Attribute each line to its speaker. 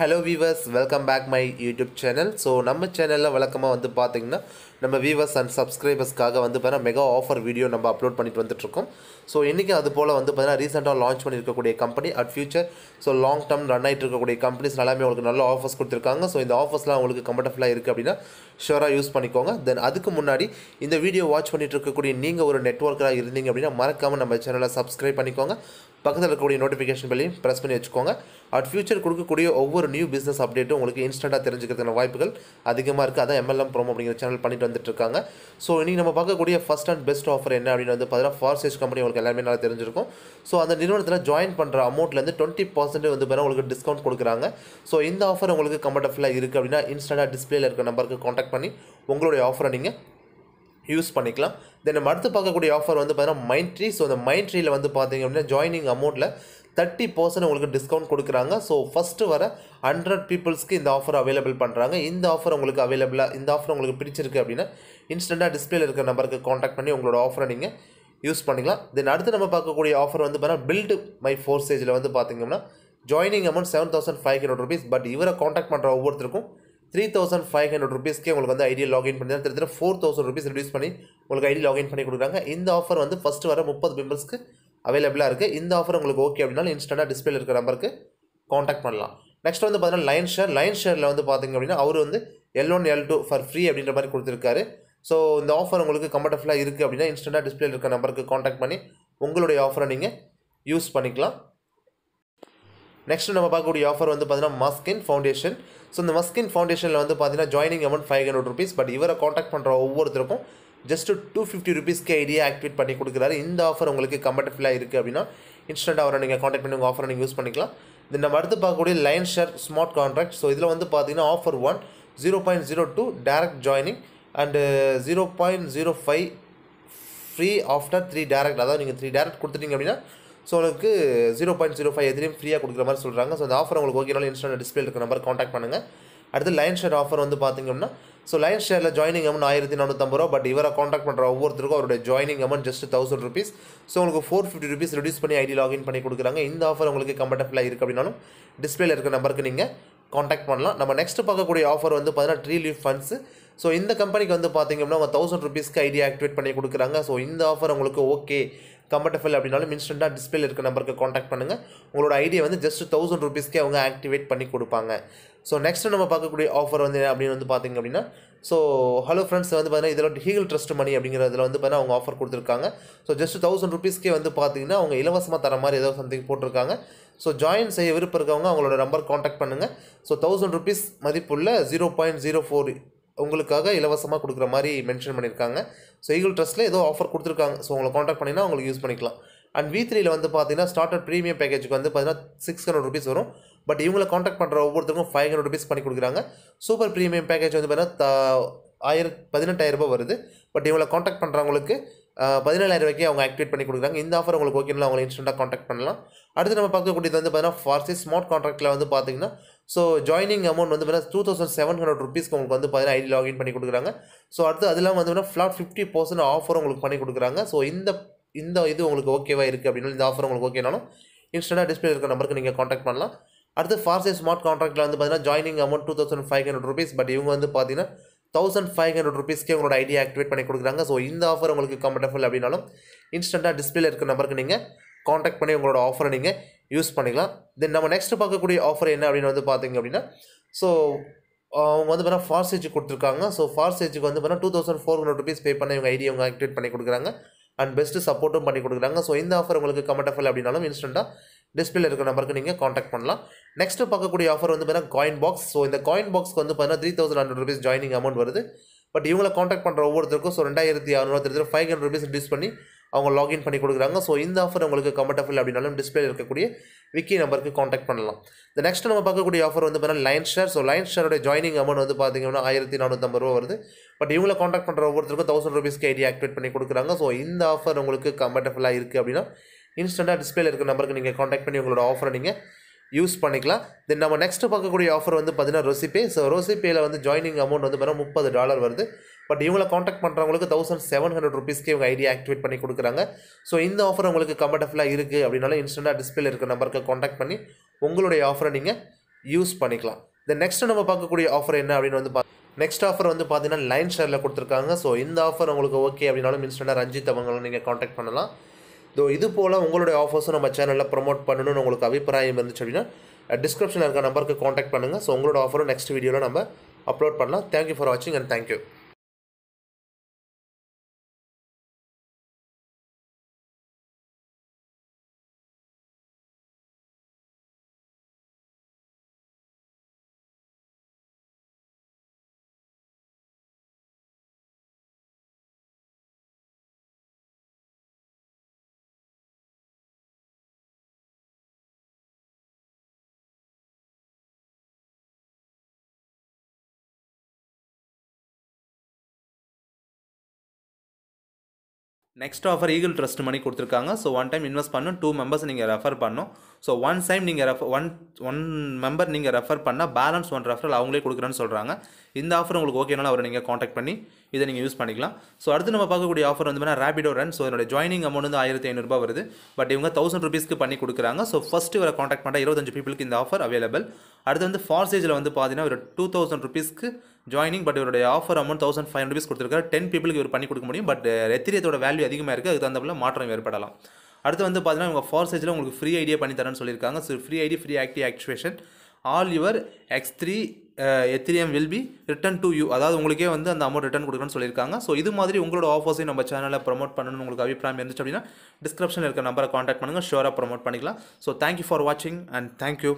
Speaker 1: hello viewers welcome back my YouTube channel so நம்ம சேனலில் வழக்கமாக வந்து பார்த்திங்கன்னா நம்ம வீவர்ஸ் அண்ட் சப்ஸ்கிரைபர்ஸ்க்காக வந்து பார்த்தீங்கன்னா மெகா ஆஃபர் வீடியோ நம்ம அப்லோட் பண்ணிட்டு வந்துட்டுருக்கோம் ஸோ இன்றைக்கி அது போல் வந்து பார்த்தீங்கன்னா ரீசெண்டாக லான்ச் பண்ணியிருக்கக்கூடிய company at future so long term run ஆகிட்டு இருக்கக்கூடிய கம்பெனிஸ் எல்லாமே உங்களுக்கு நல்ல ஆஃபர்ஸ் கொடுத்துருக்காங்க ஸோ இந்த ஆஃபர்ஸ்லாம் உங்களுக்கு கம்ஃபர்டபுளாக இருக்குது அப்படின்னா ஷுவராக யூஸ் பண்ணிக்கோங்க தென் அதுக்கு முன்னாடி இந்த வீடியோ வாட்ச் பண்ணிட்டு இருக்கக்கூடிய நீங்கள் ஒரு நெட்ஒர்க்கராக இருந்தீங்க அப்படின்னா மறக்காமல் நம்ம சேனலை சப்ஸ்கிரைப் பண்ணிக்கோங்க பக்கத்தில் இருக்கக்கூடிய நோட்டிஃபிகேஷன் பில்லையும் ப்ரெஸ் பண்ணி வச்சுக்கோங்க அட் ஃபியூச்சர் கொடுக்கக்கூடிய ஒவ்வொரு நியூ பிஸ்னஸ் அப்டேட்டும் உங்களுக்கு இன்ஸ்டண்ட்டாக தெரிஞ்சுக்கிறதுக்கான வாய்ப்புகள் அதிகமாக இருக்குது அதான் எம்எல்எம் ப்ரோமோ அப்படிங்கிற சேனல் பண்ணிட்டு வந்துட்டு இருக்காங்க ஸோ இன்றைக்கி நம்ம பார்க்கக்கூடிய ஃபஸ்ட் அண்ட் பெஸ்ட் ஆஃபர் என்ன அப்படின்னு வந்து பார்த்தீங்கன்னா ஃபார்சேஜ் கம்பெனி உங்களுக்கு எல்லாமே நல்லா தெரிஞ்சிருக்கும் ஸோ அந்த நிறுவனத்தில் ஜாயின் பண்ணுற அமௌண்ட்லேருந்து டுவெண்ட்டி பர்சன்ட் வந்து பார்த்தீங்கன்னா உங்களுக்கு டிஸ்கவுண்ட் கொடுக்குறாங்க ஸோ இந்த ஆஃபர் உங்களுக்கு கம்ஃபர்டபுளாக இருக்குது அப்படின்னா இன்ஸ்டண்ட்டாக டிஸ்பிளேல இருக்க நம்பருக்கு காண்டாக்ட் பண்ணி உங்களுடைய ஆஃபரை நீங்கள் யூஸ் பண்ணிக்கலாம் தென் நம்ம அடுத்து பார்க்கக்கூடிய ஆஃபர் வந்து பார்த்தீங்கன்னா மைண்ட் ட்ரீ ஸோ அந்த மைண்ட் ட்ரீயில் வந்து பார்த்தீங்க அப்படின்னா ஜாயினிங் அமௌண்ட்டில் தேர்ட்டி பர்சன்ட் உங்களுக்கு டிஸ்கவுண்ட் கொடுக்குறாங்க ஸோ ஃபஸ்ட்டு வர ஹண்ட்ரட் பீப்புள்ஸ்க்கு இந்த ஆஃபர் அவைலபிள் பண்ணுறாங்க இந்த ஆஃபர் உங்களுக்கு அவைலபிளாக இந்த ஆஃபர் உங்களுக்கு பிடிச்சிருக்கு அப்படின்னா இன்ஸ்டண்ட்டாக டிஸ்பிளேல இருக்கிற நம்பருக்கு காண்டாக்ட் பண்ணி உங்களோட ஆஃபரை நீங்கள் யூஸ் பண்ணிக்கலாம் தென் அடுத்து நம்ம பார்க்கக்கூடிய ஆஃபர் வந்து பார்த்தீங்கன்னா பில்டு மை ஃபோர் ஸ்டேஜில் வந்து பார்த்திங்கன்னா joining amount seven thousand five hundred rupees but இவரை காண்டாக்ட் பண்ணுற ஒவ்வொருத்தருக்கும் த்ரீ தௌசண்ட் ஃபைவ் ஹண்ட்ரட் ருபீஸ்க்கே உங்களுக்கு வந்து ஐடி லாகின் பண்ணி தான் திரு ஃபோர் தௌசண்ட் ருபீஸ் ரிடியூஸ் பண்ணி உங்களுக்கு ஐடி லாகின் பண்ணி கொடுக்குறாங்க இந்த ஆஃபர் வந்து ஃபஸ்ட்டு வர முப்பது மெம்பர்ஸ்க்கு அவைலபிளாக இருக்குது இந்த ஆஃபர் உங்களுக்கு ஓகே அப்படின்னா இன்ஸ்டண்ட்டாக டிஸ்பிளே இருக்கிற நம்பருக்கு காண்டாக்ட் பண்ணலாம் நெக்ஸ்ட் வந்து பார்த்தீங்கன்னா லைன் ஷேர் லைன் ஷேரில் வந்து பார்த்திங்க அப்படின்னா அவர் வந்து L one L two for free அப்படின்ற மாதிரி கொடுத்துருக்காரு ஸோ இந்த ஆஃபர் உங்களுக்கு கம்ஃபர்டபுளாக இருக்குது அப்படின்னா இன்ஸ்டண்ட்டாக டிஸ்பிளே இருக்க நம்பருக்கு காண்டாக்ட் பண்ணி உங்களுடைய ஆஃபரை நீங்கள் யூஸ் பண்ணிக்கலாம் நெக்ஸ்ட் நம்ம பார்க்கக்கூடிய ஆஃபர் வந்து பார்த்தீங்கன்னா மஸ்கின் ஃபவுண்டேஷன் ஸோ இந்த மஸ்கின் ஃபவுண்டேஷனில் வந்து பார்த்தீங்கன்னா joining amount five hundred rupees but இவரை காண்டாக்ட் பண்ணுற ஒவ்வொருத்தருக்கும் ஜஸ்ட் டூ ஃபிஃப்டி ருபீஸ்க்கு ஐடியா ஆக்டிவேட் பண்ணி கொடுக்குறாரு இந்த ஆஃபர் உங்களுக்கு கம்ஃபர்டபுளாக இருக்குது அப்படின்னா இன்ஸ்டன்ட்டாக அவரை நீங்கள் காண்டாக்ட் பண்ணி உங்கள் ஆஃபரை நீங்கள் யூஸ் பண்ணிக்கலாம் இந்த நம்ம அடுத்து பார்க்கக்கூடிய Line Share smart contract so இதில் வந்து பார்த்தீங்கன்னா offer one zero point zero two direct joining and zero point zero five free after three direct அதாவது நீங்கள் த்ரீ டேரக்ட் கொடுத்துட்டீங்க அப்படின்னா ஸோ உனக்கு ஜீரோ பாயிண்ட் ஜீரோ ஃபைவ் எதிரையும் ஃப்ரீயாக கொடுக்குற மாதிரி சொல்கிறாங்க ஸோ அந்த ஆஃபர் உங்களுக்கு ஓகேனாலும் இன்ஸ்டாண்ட் டிஸ்பிளே இருக்கிற நம்பர் காண்டாக்ட் பண்ணுங்கள் அடுத்து லைன் ஷேர் ஆஃபர் வந்து பார்த்தீங்கன்னா ஸோ லைன் ஷேரில் ஜாயினிங் அமௌண்ட் ஆயிரத்தி நானூற்றம்பது ரூபா பட் இவரை காண்டாக்ட் பண்ணுற ஒவ்வொருத்தருக்கும் அவருடைய joining amount just thousand rupees so உங்களுக்கு ஃபோர் ஃபிஃப்டி ருபீஸ் ரிடியூஸ் பண்ணி ஐடி லாகின் பண்ணி கொடுக்குறாங்க இந்த ஆஃபர் உங்களுக்கு கம்ஃபர்டபுளாக இருக்குது அப்படின்னாலும் டிஸ்பிளேல இருக்கிற நம்பருக்கு நீங்கள் காண்டாக்ட் பண்ணலாம் நம்ம நெக்ஸ்ட் பார்க்கக்கூடிய ஆஃபர் வந்து பார்த்தீங்கன்னா ட்ரீ லீஃப் ஃபண்ட்ஸ் ஸோ இந்த கம்பெனிக்கு வந்து அப்படின்னா அவங்க தௌசண்ட் ருபீஸ்க்கு ஐடியா ஆக்டிவேட் பண்ணி கொடுக்குறாங்க ஸோ இந்த ஆஃபர் உங்களுக்கு ஓகே கம்ஃபர்டபுள் அப்படின்னாலும் இன்ஸ்டண்டாக டிஸ்பிளே இருக்க நம்பருக்கு காண்டாக்ட் பண்ணுங்கள் உங்களோட ஐடியா வந்து ஜஸ்ட் தௌசண்ட் ருபீஸ்க்கே அவங்க ஆக்டிவேட் பண்ணி கொடுப்பாங்க ஸோ நெக்ஸ்ட்டு நம்ம பார்க்கக்கூடிய ஆஃபர் வந்து அப்படின்னு வந்து பார்த்திங்க அப்படின்னா ஸோ ஹலோ ஃப்ரெண்ட்ஸ் வந்து பார்த்தீங்கன்னா இதில் ஹீகல் ட்ரஸ்ட் மணி அப்படிங்கிறதுல வந்து பார்த்தீங்கன்னா அவங்க ஆஃபர் கொடுத்துருக்காங்க ஸோ ஜஸ்ட் தௌசண்ட் ருபீஸ்க்கே வந்து பார்த்திங்கன்னா அவங்க இலவசமாக தர மாதிரி ஏதோ சம்திங் போட்டிருக்காங்க ஸோ ஜாயின் செய்ய விருப்பம் இருக்கவங்க அவங்களோட நம்பர் காண்டாக்ட் பண்ணுங்கள் ஸோ தௌசண்ட் ருபீஸ் மதிப்புள்ள ஜீரோ பாயிண்ட் ஜீரோ ஃபோர் உங்களுக்காக இலவசமாக கொடுக்குற மாதிரி மென்ஷன் பண்ணியிருக்காங்க ஸோ ஈகிள் ட்ரஸ்ட்டில் ஏதோ ஆஃபர் கொடுத்துருக்காங்க ஸோ உங்களை காண்டாக்ட் பண்ணினா உங்களுக்கு யூஸ் பண்ணிக்கலாம் அண்ட் வி த்ரீயில் வந்து பார்த்தீங்கன்னா ஸ்டார்டர் ப்ரீமியம் பேக்கேஜுக்கு வந்து பார்த்தீங்கன்னா சிக்ஸ் ஹண்ட்ரட் ருபீஸ் வரும் பட் இவங்களை காண்டாக்ட் பண்ணுற ஒவ்வொருத்தருக்கும் ஃபைவ் ஹண்ட்ரட் ருபீஸ் பண்ணி கொடுக்குறாங்க சூப்பர் ப்ரீமியம் பேக்கேஜ் வந்து பார்த்தீங்கன்னா பதினெட்டாயிரம் பதினெட்டாயிரரூபா வருது பட் இவங்களை காண்டாக்ட் பண்ணுறவங்களுக்கு பதினேழாயிரம் ரூபாய்க்கு அவங்க ஆக்டிவேட் பண்ணி கொடுக்குறாங்க இந்த ஆஃபர் உங்களுக்கு ஓகேனா அவங்களை இன்ஸ்டண்ட்டாக காண்டாக்ட் பண்ணலாம் அடுத்து நம்ம பார்க்கக்கூடியது வந்து பார்த்தீங்கன்னா ஃபார்சி ஸ்மார்ட் காண்ட்ராக்ட்டில் வந்து பார்த்தீங்கன்னா ஸோ ஜாயினிங் அமௌண்ட் வந்து பார்த்தீங்கன்னா டூ தௌசண்ட் செவன் ஹண்ட்ரட் ருபீஸ்க்கு உங்களுக்கு வந்து பார்த்தீங்கன்னா ஐடி லாகின் பண்ணி கொடுக்குறாங்க ஸோ அடுத்து அது இல்லாமல் வந்து பார்த்தீங்கன்னா ஃபிளாட் ஃபிஃப்டி பர்சன்ட் ஆஃபர் உங்களுக்கு பண்ணி கொடுக்குறாங்க ஸோ இந்த இந்த இது உங்களுக்கு ஓகேவா இருக்குது அப்படின்னா இந்த ஆஃபர் உங்களுக்கு ஓகேனாலும் இன்ஸ்டண்ட்டாக டிஸ்பிளே இருக்க நம்பருக்கு நீங்கள் காண்டாக்ட் பண்ணலாம் அடுத்து ஃபார்சி ஸ்மார்ட் காண்ட்ராக்ட்டில் வந்து பார்த்தீங்கன்னா joining amount two thousand five hundred rupees but இவங்க வந்து பார்த்தீங்கன்னா தௌசண்ட் ஃபைவ் ஹண்ட்ரட் ருபீஸ்க்கே உங்களோட ஐடியா ஆக்டிவேட் பண்ணி கொடுக்குறாங்க ஸோ இந்த ஆஃபர் உங்களுக்கு கம்ஃபர்டபுள் அப்படின்னாலும் இன்ஸ்டண்ட்டாக டிஸ்பிளே இருக்கிற நம்பருக்கு நீங்கள் காண்டாக்ட் பண்ணி உங்களோட ஆஃபரை நீங்கள் யூஸ் பண்ணிக்கலாம் தென் நம்ம நெக்ஸ்ட் பார்க்கக்கூடிய ஆஃபர் என்ன அப்படின்னு வந்து பார்த்தீங்க அப்படின்னா ஸோ அவங்க வந்து பார்த்தா ஃபாஸ்ட் ஏஜ் கொடுத்துருக்காங்க ஸோ ஃபாஸ்ட் ஏஜுக்கு வந்து பார்த்தா two thousand four hundred rupees pay பண்ண இவங்க ஐடியா அவங்க ஆக்டிவேட் பண்ணி கொடுக்குறாங்க அண்ட் பெஸ்ட்டு சப்போர்ட்டும் பண்ணி கொடுக்குறாங்க ஸோ இந்த ஆஃபர் உங்களுக்கு கம்ஃபர்டபுள் அப்படின்னாலும் இன்ஸ்டண்ட்டாக டிஸ்பிளே இருக்கிற நம்பருக்கு நீங்கள் காண்டாக்ட் பண்ணலாம் நெக்ஸ்ட் பார்க்கக்கூடிய ஆஃபர் வந்து பார்த்தீங்கன்னா காயின் பாக்ஸ் ஸோ இந்த காயின் பாக்ஸ்க்கு வந்து பார்த்தீங்கன்னா three thousand hundred joining amount வருது பட் இவங்களை காண்டாக்ட் பண்ணுற ஒவ்வொருத்தருக்கும் ஸோ ரெண்டாயிரத்தி அறுநூறு ஃபைவ் ஹண்ட்ரட் ருபீஸ் ரிடியூஸ் பண்ணி அவங்க லாகின் பண்ணி கொடுக்குறாங்க ஸோ இந்த ஆஃபர் உங்களுக்கு கம்ஃபர்டபுள் அப்படின்னாலும் டிஸ்பிளே இருக்கக்கூடிய விக்கி நம்பருக்கு காண்டாக்ட் பண்ணலாம் இந்த நெக்ஸ்ட் நம்ம பார்க்கக்கூடிய ஆஃபர் வந்து பார்த்தீங்கன்னா லைன் ஷேர் ஸோ லைன் ஷேரோட ஜாயினிங் அமௌண்ட் வந்து பார்த்தீங்கன்னா ஆயிரத்தி நானூற்றம்பது ரூபா வருது பட் இவங்களை காண்டாக்ட் பண்ணுற ஒவ்வொருத்தருக்கும் தௌசண்ட் ருபீஸ்க்கு ஐடியா ஆக்டிவேட் பண்ணி கொடுக்குறாங்க ஸோ இந்த ஆஃபர் உங்களுக்கு கம்ஃபர்டபுளாக இருக்குது அப்படின்னா இன்ஸ்டண்ட்டாக டிஸ்பிளே இருக்கிற நம்பருக்கு நீங்கள் காண்டாக்ட் பண்ணி உங்களோட ஆஃபரை நீங்கள் யூஸ் பண்ணிக்கலாம் தென் நம்ம நெக்ஸ்ட்டு பார்க்கக்கூடிய ஆஃபர் வந்து பார்த்தீங்கன்னா ரொசிபே ஸோ ரொசிபேயில் வந்து ஜாயினிங் அமௌண்ட் வந்து பார்த்தீங்கன்னா முப்பது டாலர் வருது பட் இவங்களை காண்டாக்ட் பண்ணுறவங்களுக்கு தௌசண்ட் செவன் ஹண்ட்ரட் ருபீஸ்க்கு இவங்க ஐடியா ஆக்டிவேட் பண்ணி கொடுக்குறாங்க ஸோ இந்த ஆஃபர் உங்களுக்கு கம்ஃபர்டபுளாக இருக்குது அப்படின்னாலும் இன்ஸ்டண்டாக டிஸ்பிளே இருக்கிற நம்பருக்கு காண்டாக்ட் பண்ணி உங்களுடைய ஆஃபரை நீங்கள் யூஸ் பண்ணிக்கலாம் தென் நெக்ஸ்ட்டு நம்ம பார்க்கக்கூடிய ஆஃபர் என்ன அப்படின்னு வந்து பார்த்து நெக்ஸ்ட் ஆஃபர் வந்து பார்த்தீங்கன்னா லைன் ஷேரில் கொடுத்துருக்காங்க ஸோ இந்த ஆஃபர் உங்களுக்கு ஓகே அப்படின்னாலும் இன்ஸ்டண்டாக ரஞ்சித் அவங்களும் நீங்கள் காண்டாக்ட் பண்ணலாம் ஸோ இது போல் உங்களுடைய ஆஃபர்ஸும் நம்ம சேனலில் ப்ரொமோட் பண்ணணும்னு உங்களுக்கு அபிப்பிராயம் இருந்துச்சு அப்படின்னா டிஸ்கிரிப்ஷனில் இருக்க நம்பருக்கு காண்டாக்ட் பண்ணுங்கள் ஸோ உங்களோட ஆஃபரும் நெக்ஸ்ட் வீடியோவில் நம்ம அப்லோட் பண்ணலாம் தேங்க்யூ ஃபார் வாட்சிங் and thank you next offer Eagle Trust money கொடுத்துருக்காங்க ஸோ ஒன் டைம் இன்வெஸ்ட் பண்ணும் டூ மெம்பர்ஸ் நீங்கள் ரெஃபர் பண்ணும் ஸோ ஒன் டைம் நீங்கள் ரெஃபர் ஒன் ஒன் மெம்பர் நீங்கள் ரெஃபர் பண்ணால் பேலன்ஸ் ஒன் ரெஃபரல் அவங்களே கொடுக்குறேன்னு சொல்கிறாங்க இந்த ஆஃபர் உங்களுக்கு ஓகேனாலும் அவரை நீங்கள் காண்டாக்ட் பண்ணி இதை நீங்கள் யூஸ் பண்ணிக்கலாம் ஸோ அடுத்து நம்ம பார்க்கக்கூடிய ஆஃபர் வந்து ரேபிடோ ரன் ஸோ என்னோட ஜாயினிங் அமௌண்ட் வந்து ஆயிரத்தி ஐநூறுபா வருது பட் இவங்க தௌசண்ட் ருபீஸ்க்கு பண்ணி கொடுக்குறாங்க ஸோ ஃபஸ்ட்டு இவரை காண்டாக்ட் பண்ணால் இருபத்தஞ்சு பீப்புளுக்கு இந்த ஆஃபர் அவைலபிள் அடுத்து வந்து ஃபார்சேஜில் வந்து பார்த்தீங்கன்னா ஒரு டூ தௌசண்ட் ருபீஸ்க்கு ஜாயினிங் பட் இவருடைய offer amount thousand five rupees கொடுத்துருக்காரு டென் பீப்புளுக்கு இவர் பண்ணி கொடுக்க முடியும் பட் uh, ரெத்திரியத்தோட வேல்யூ அதிகமாக இருக்குது அதுக்கு தகுந்தப்பில் மாற்றம் ஏற்படலாம் அடுத்து வந்து பார்த்தீங்கன்னா உங்கள் ஃபார் சைஸில் உங்களுக்கு ஃப்ரீ ஐடியா பண்ணி தரேன்னு சொல்லியிருக்காங்க so free ID free active activation all your X three Ethereum will be return to you அதாவது உங்களுக்கே வந்து அந்த அமௌண்ட் ரிட்டன் கொடுக்கணும்னு சொல்லியிருக்காங்க ஸோ இது மாதிரி உங்களோட ஆஃபர்ஸையும் நம்ம சேனலில் ப்ரமோட் பண்ணணும்னு உங்களுக்கு அபிப்பிராயம் இருந்துச்சு அப்படின்னா டிஸ்கிரிப்ஷனில் இருக்க நம்பரை காண்டாக்ட் பண்ணுங்கள் ஷோராக ப்ரமோட் பண்ணிக்கலாம் ஸோ தேங்க்யூ ஃபார் வாட்சிங் அண்ட் தேங்க்யூ